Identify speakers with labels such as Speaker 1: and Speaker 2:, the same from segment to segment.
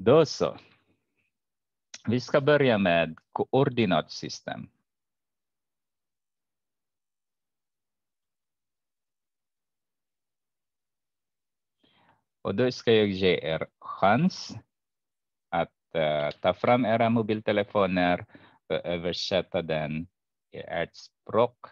Speaker 1: Då så. Vi ska börja med koordinatsystem. Och då ska jag ge er chans att uh, ta fram era mobiltelefoner och översätta den i ert språk.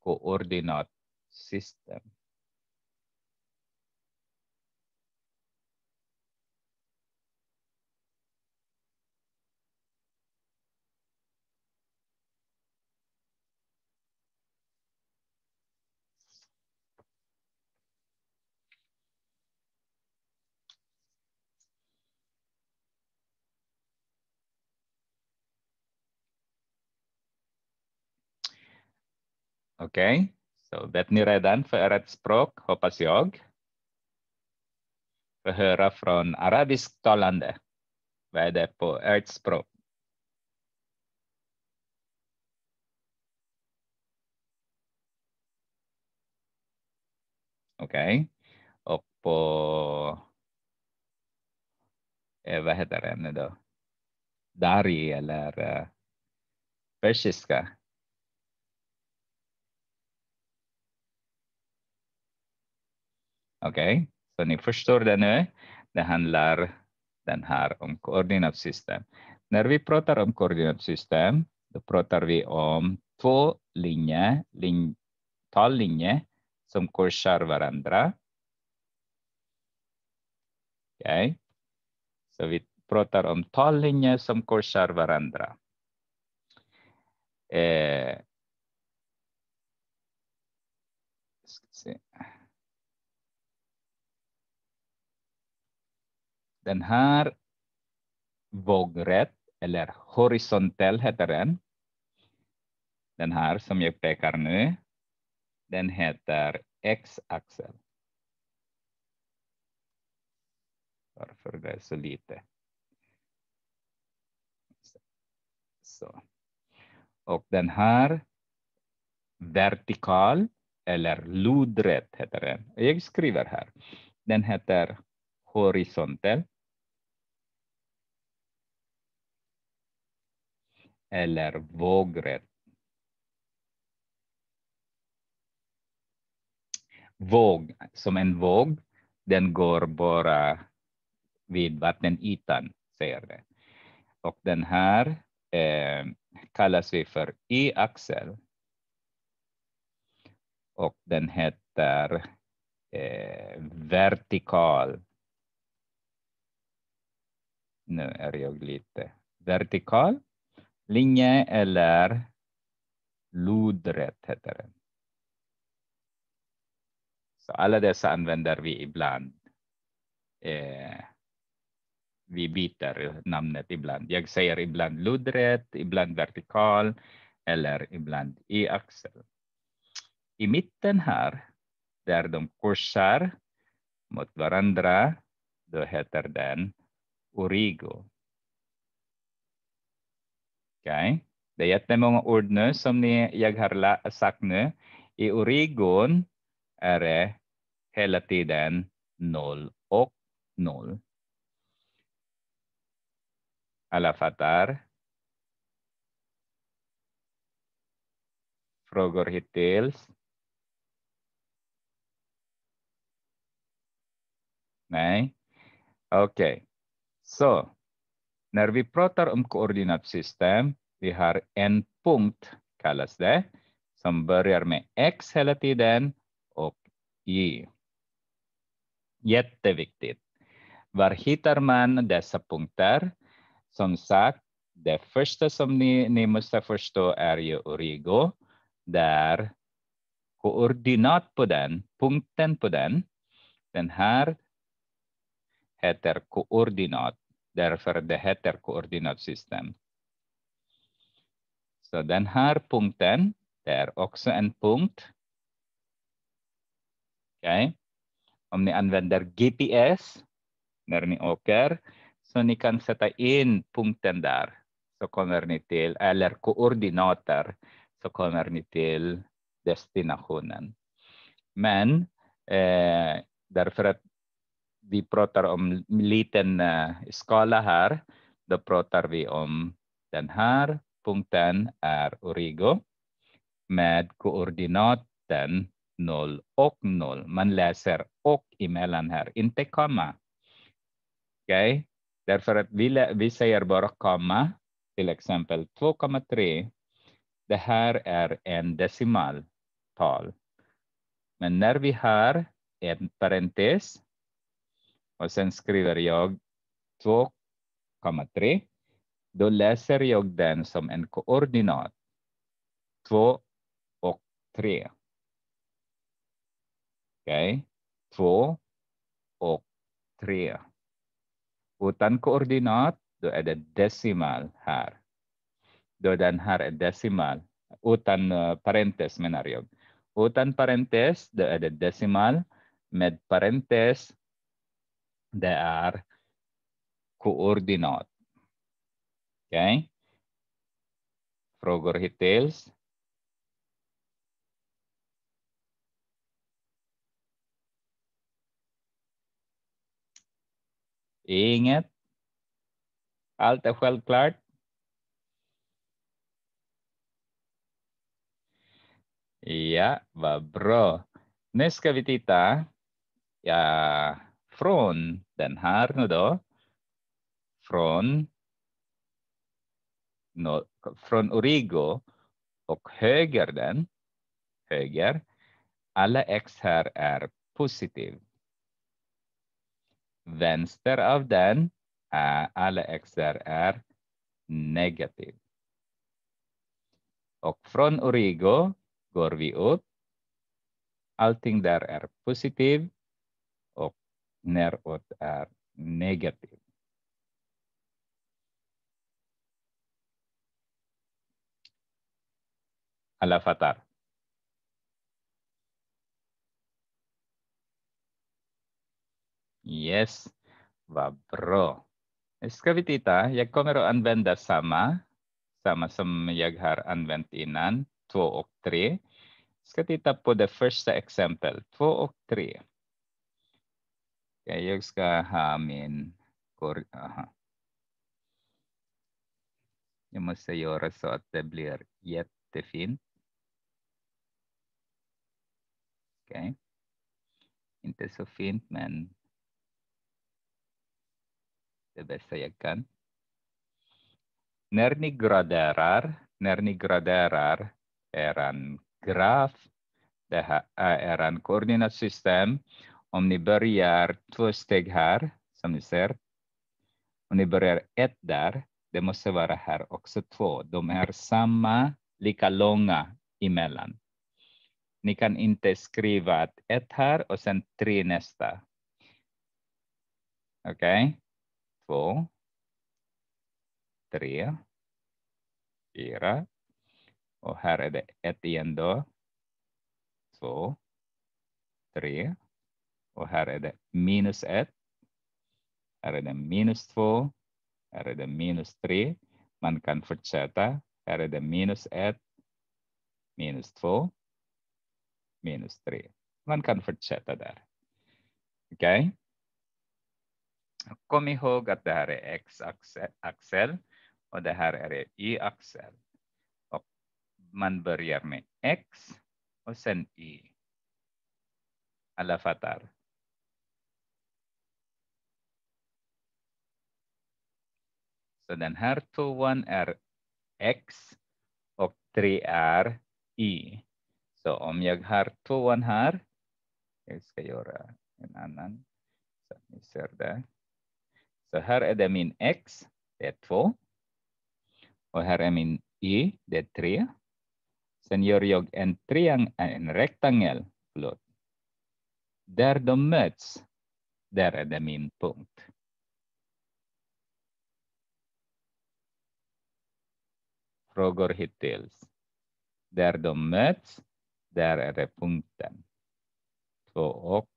Speaker 1: Koordinatsystem. Okej, så vet ni redan för ert språk, hoppas jag. Få höra från arabisktalande. Vad är det på ert språk? Okej. Okay. Och på... Eh, vad heter det nu då? Dari eller eh, persiska? Okej, okay? så ni förstår det nu. Det handlar den här om koordinatsystem. När vi pratar om koordinatsystem, då pratar vi om två linjer, lin, tallinjer som korsar varandra. okay? så vi pratar om tallinjer som korsar varandra. Eh, ska se. den här vågrätt, eller horisontell heter den. Den här som jag pekar nu, den heter x-axel. Varför det är så lite? Så. Och den här vertikal eller lodrätt heter den. Jag skriver här. Den heter horisontell. eller vågrätt. Våg, som en våg, den går bara vid vattenytan, säger det. Och den här eh, kallas vi för y-axel. Och den heter eh, vertikal. Nu är jag lite vertikal linje eller lodrätt heter det. Så alla dessa använder vi ibland. Eh, vi byter namnet ibland. Jag säger ibland lodrätt, ibland vertikal eller ibland i axel. I mitten här, där de korsar mot varandra, då heter den origo. Okay? Dayat na ord nu som ni sagt nu. i origon är det hela tiden noll och noll. Alla fattar? Frågor hittills? Nej? Okej. Okay. Så. När vi pratar om koordinatsystem, vi har en punkt kallas det, som börjar med X hela tiden och Y. Jätteviktigt. Var hittar man dessa punkter? Som sagt, det första som ni, ni måste förstå är ju Origo, där koordinat på den, punkten på den, den här heter koordinat därför det heter koordinatsystem. Så den här punkten, det är också en punkt. Okay. Om ni använder GPS när ni åker, så ni kan sätta in punkten där, så kommer ni till, eller koordinater, så kommer ni till destinationen. Men eh, därför att vi pratar om liten eh, skala här. Då pratar vi om den här punkten är origo med koordinaten 0 och 0. Man läser och emellan här, inte komma. okay? därför att vi, vi säger bara komma, till exempel 2,3. Det här är en decimaltal. Men när vi har en parentes och sen skriver jag 2,3. Då läser jag den som en koordinat. 2 och 3. Okej, okay. 2 och 3. Utan koordinat, då är det decimal här. Då den här är decimal. Utan eh, parentes menar jag. Utan parentes, då är det decimal. Med parentes det är koordinat. Okay. Frågor hittills? Inget? Allt är självklart? Ja, vad bra. Nu ska vi titta. Ja, från den här nu då, från, no, från origo och höger den, höger, alla x här är positiv. Vänster av den, alla x här är negativ. Och från origo går vi upp. Allting där är positiv neråt är negativ. Alla fattar? Yes, vad bra. Nu Ska vi titta? Jag kommer att använda samma, samma som jag har använt innan, två och tre. Ska titta på det första exemplet, två och tre. Jag ska ha min... aha. Jag måste göra så att det blir jättefint. Okej. Okay. Inte så fint, men det bästa jag kan. När ni graderar, när ni graderar er graf, det här är äh, er koordinatsystem om ni börjar två steg här, som ni ser, och ni börjar ett där, det måste vara här också två. De är samma, lika långa emellan. Ni kan inte skriva ett här och sen tre nästa. Okej, okay. två, tre, fyra. Och här är det ett igen då. Två, tre, och här är det minus 1. Här är det minus 2. Här är det minus 3. Man kan fortsätta. Här är det minus 1, minus 2, minus 3. Man kan fortsätta där. Okej? Okay? Kom ihåg att det här är x-axel och det här är y-axel. Och man börjar med x och sen y. Alla fattar. Så den här tvåan är X och tre är Y. Så om jag har tvåan här, jag ska göra en annan, så ni ser det. Så här är det min X, det är två. Och här är min Y, det är tre. Sen gör jag en, triangel, en rektangel, förlåt. Där de möts, där är det min punkt. frågor hittills där de möts, där är det punkten. Två och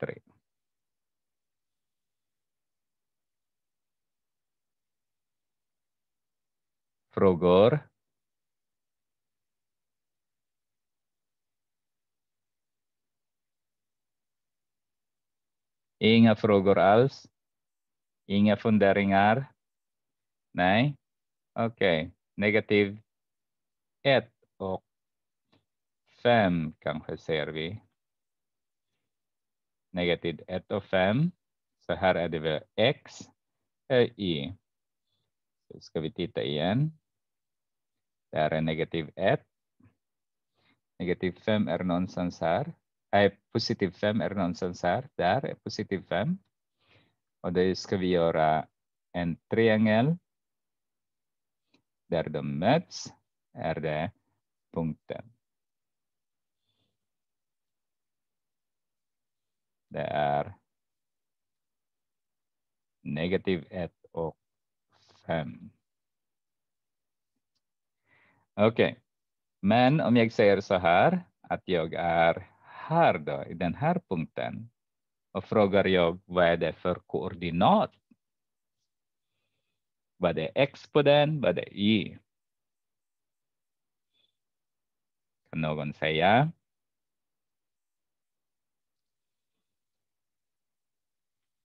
Speaker 1: tre. Frågor? Inga frågor alls? Inga funderingar? Nej, Okej, okay. negativ 1 och 5 kanske ser vi. Negativ 1 och 5. Så här är det väl x är y. Så ska vi titta igen. Det här är negativ 1. Negativ 5 är någonstans här. äh, positiv 5 är någonstans här. Där är positiv 5. Och det ska vi göra en triangel där de möts är det punkten. Det är negativ 1 och 5. Okej, okay. men om jag säger så här att jag är här då, i den här punkten och frågar jag vad är det för koordinat và để exponent và để y. Kanogon saya.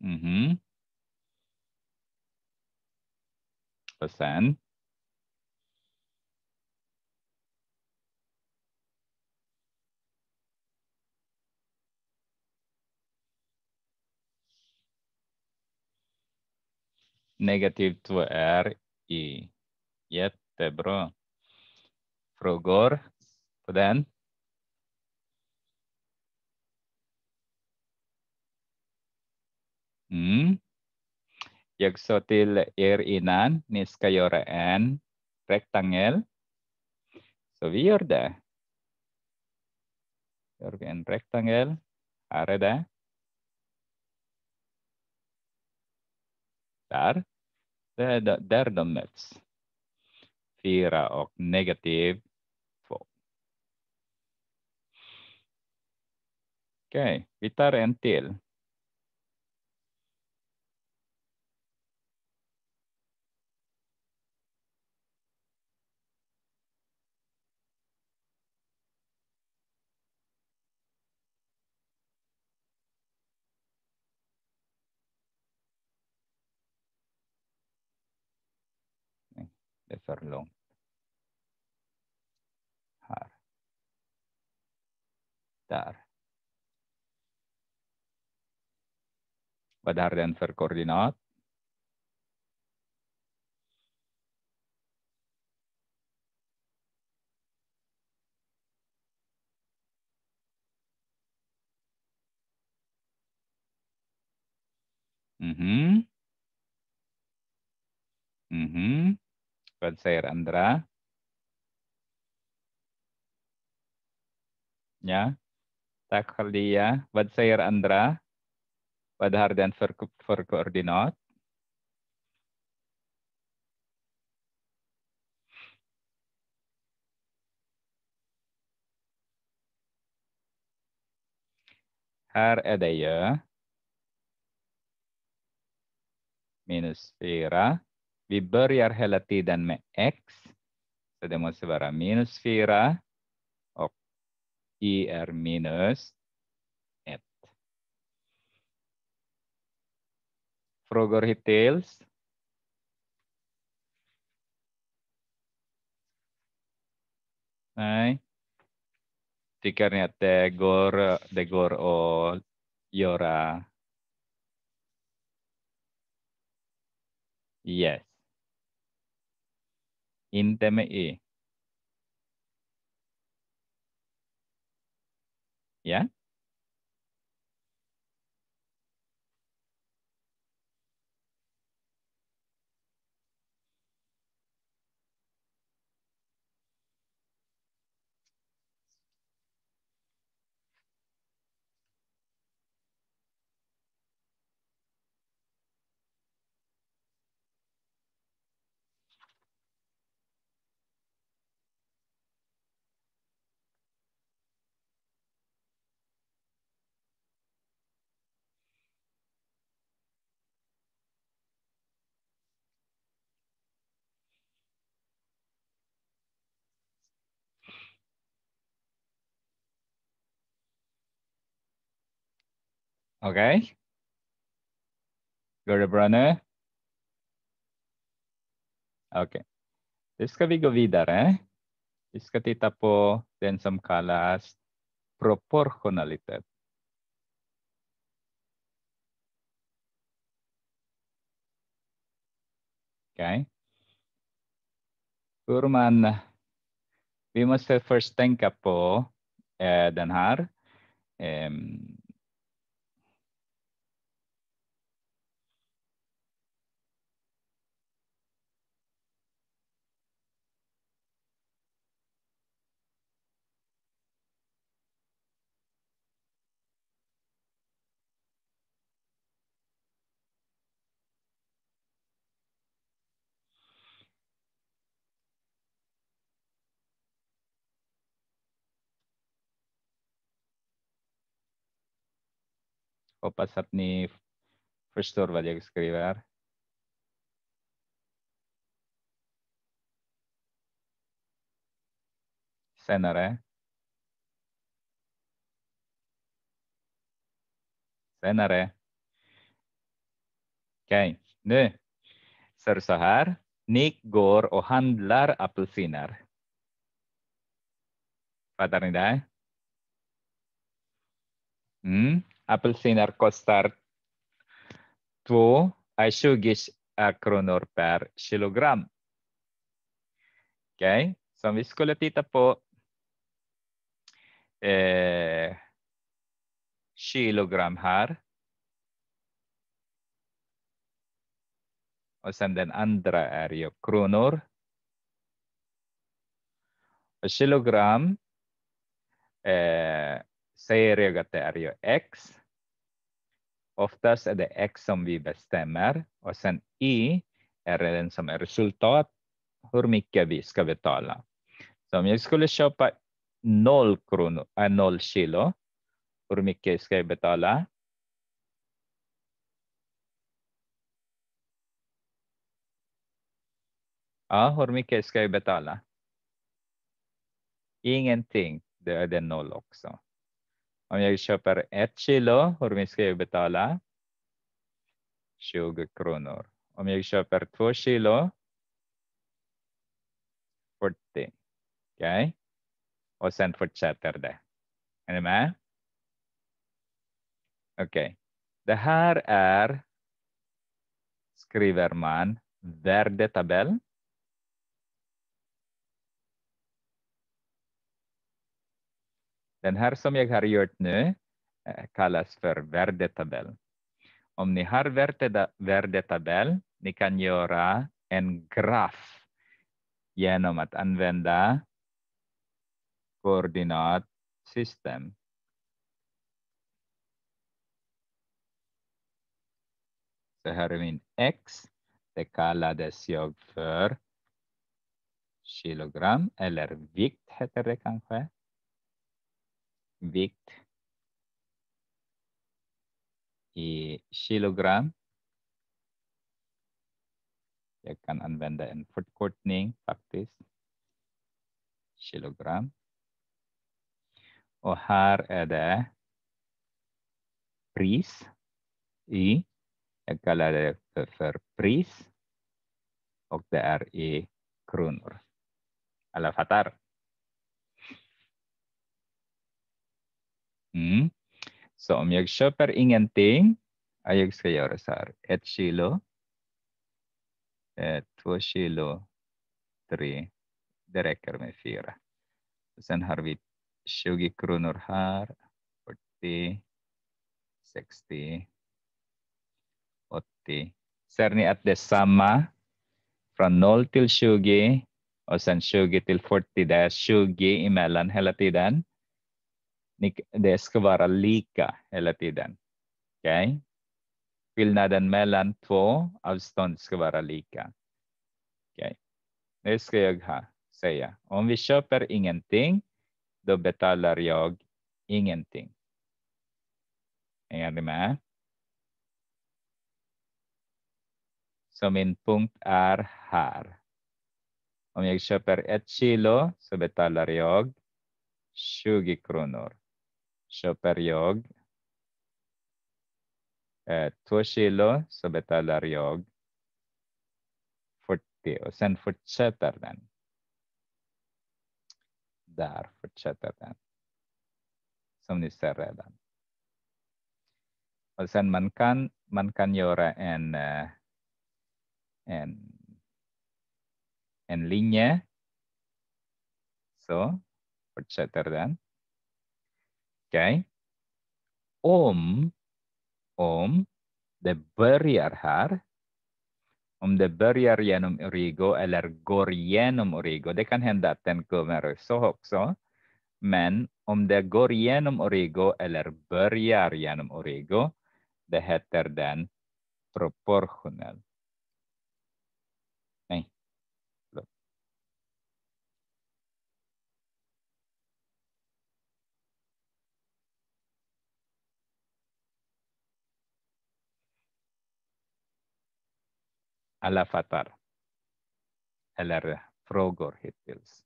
Speaker 1: Mhm. Mm Percent. negativ 2 är i. Jättebra. Frågor på den? Mm. Jag sa till er innan, ni ska göra en rektangel. Så vi gör det. Gör vi en rektangel. Här är det. där. Det är där de möts. Fyra och negativ två. Okej, okay. vi tar en till. Beverlong. Har. Där. Vad är den för koordinat? Mm-hmm. Mm-hmm. Buat Sayer Andra. Ya. Tak kali ya, Buat Sayer Andra pada hardian for, for koordinat. Har ada ya. Minus Vera. Vi börjar hela tiden med x, så det måste vara minus 4 och i är minus 1. Frågor hittills? Nej. Tycker ni att det går, det går att göra Yes. in e. Ya. Okay. Görebrunner. Okay. This ka bigovidar, vidare. Eh? This ka tita po, then some kalas, proportionality. Okay. Kurman, we must first think po, eh, Danhar. Um, hoppas att ni förstår vad jag skriver. Senare. Eh? Senare. Eh? Okej, okay. nu. Så, så här. Nick går och handlar apelsiner. Fattar ni det? Mm. Apelsiner kostar 2 20 kronor per kilogram. Okej, okay. så om vi skulle titta på eh, kilogram här. Och sen den andra är ju kronor. Och kilogram eh, säger jag att det är ju x. Oftast är det x som vi bestämmer och sen Y är den som är resultat, hur mycket vi ska betala. Så om jag skulle köpa 0 kronor, äh, 0 kilo, hur mycket ska jag betala? Ja, hur mycket ska jag betala? Ingenting, det är det noll också. Om jag köper ett kilo, hur mycket ska jag betala? 20 kronor. Om jag köper två kilo, 40. Okay? Och sen fortsätter det. Är ni med? Okej. Okay. Det här är, skriver man, värdetabell. Den här som jag har gjort nu eh, kallas för värdetabell. Om ni har värdetabell, ni kan göra en graf genom att använda koordinatsystem. Så här är min x. Det kallades jag för kilogram eller vikt heter det kanske. wiegt i kilogram. Jag ya kan använda en förkortning faktiskt. Kilogram. Och här är det i. Jag kallar det för pris. Och det i kronor. Alla fattar? Mm. Så om jag köper ingenting, jag ska göra så här. Ett kilo, ett, eh, två kilo, tre. Det räcker med fyra. Sen har vi 20 kronor här, 40, 60, 80. Ser ni att det är samma? Från 0 till 20 och sen 20 till 40, det är 20 emellan hela tiden det ska vara lika hela tiden. Okay? Skillnaden mellan två avstånd ska vara lika. Okay. Det ska jag ha, säga. Om vi köper ingenting, då betalar jag ingenting. Är ni med? Så min punkt är här. Om jag köper ett kilo så betalar jag 20 kronor köper jag eh, två kilo så betalar jag 40 och sen fortsätter den. Där fortsätter den. Som ni ser redan. Och sen man kan, man kan göra en, eh, en, en linje. Så fortsätter den. Okay. Om, om det börjar här, om det börjar genom origo eller går genom origo, det kan hända att den kommer så också, men om det går genom origo eller börjar genom origo, det heter den proportionell. alla fattar. Eller frågor hittills?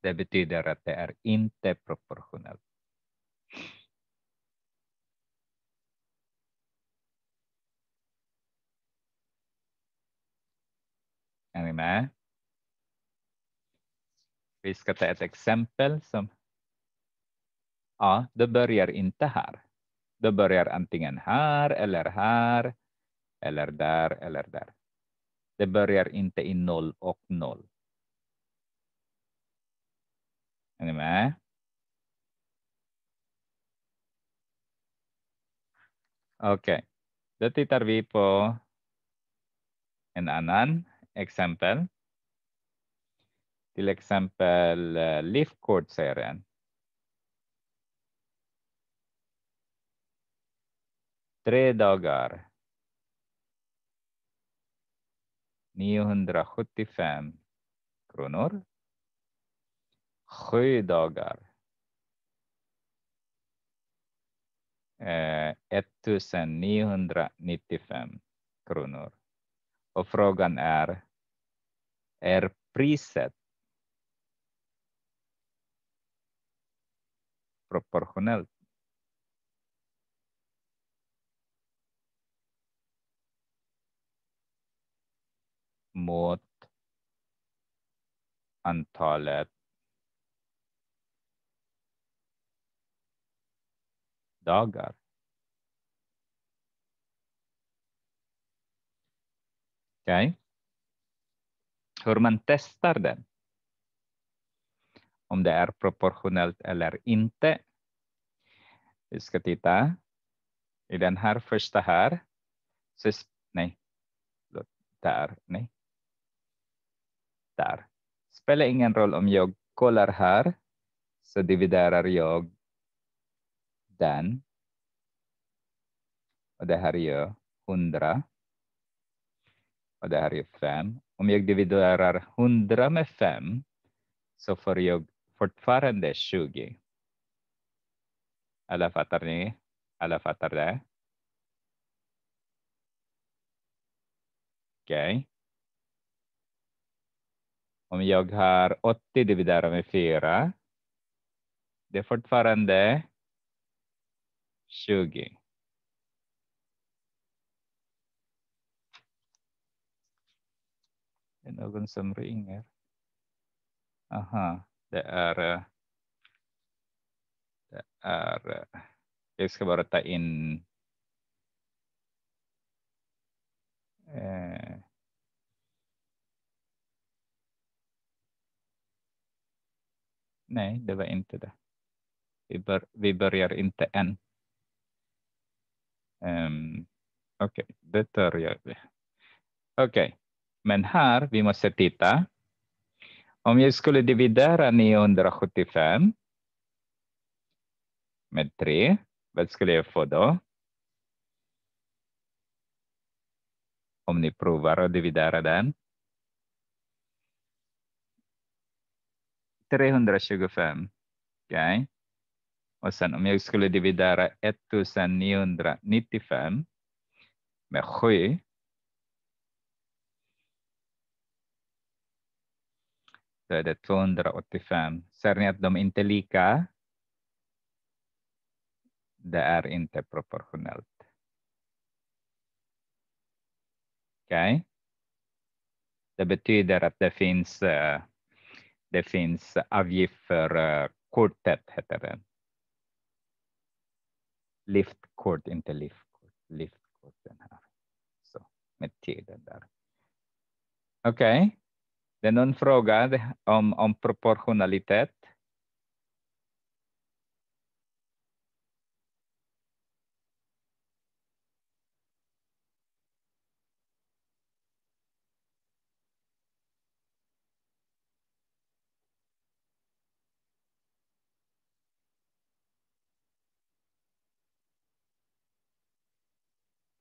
Speaker 1: Det betyder att det är inte proportionellt. Är ni med? Vi ska ta ett exempel som ja, det börjar inte här. Det börjar antingen här eller här eller där eller där. Det börjar inte i noll och noll. Är ni med? Okej, okay. då tittar vi på en annan exempel till exempel eh, LIF-kodserien. Tre dagar. 975 kronor. Sju dagar. 1995 eh, kronor. Och frågan är, är priset proportionellt. mot antalet dagar. Okej. Okay. Hur man testar den om det är proportionellt eller inte. Vi ska titta i den här första här. nej, där, nej. Där. Spelar ingen roll om jag kollar här så dividerar jag den. Och det här är ju 100. Och det här är 5. Om jag dividerar 100 med 5 så får jag fortfarande 20. Alla fattar ni? Alla fattar det? Okej. Okay. Om jag har 80 dividerat med 4, det är fortfarande 20. är någon som ringer. Aha det är, eh, det är jag eh, ska bara ta in eh, Nej, det var inte det. Vi, bör, vi börjar inte än. Um, Okej, okay. det tar jag. Okej, okay. men här vi måste titta om jag skulle dividera 975 med 3, vad skulle jag få då? Om ni provar att dividera den. 325. Okej. Okay. Och sen om jag skulle dividera 1995 med 7, är det 285. Ser ni att de inte är lika? Det är inte proportionellt. Okay. Det betyder att det finns, eh, det finns avgift för eh, kortet, heter det. Liftkort, inte liftkort. Liftkort den här. Så, med tiden där. Okej. Okay. Den hon frågade om, om proportionalitet.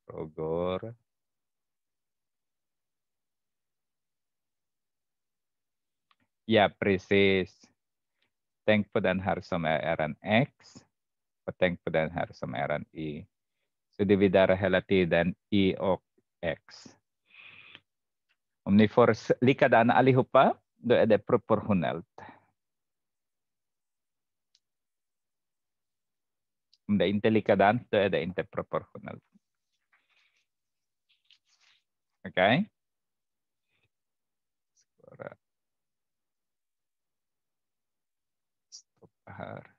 Speaker 1: frågor Ja, precis. Tänk på den här som är en X och tänk på den här som är en Y. Så det dividera hela tiden Y och X. Om ni får likadana allihopa, då är det proportionellt. Om det inte är likadant, då är det inte proportionellt. Okej? Okay? här.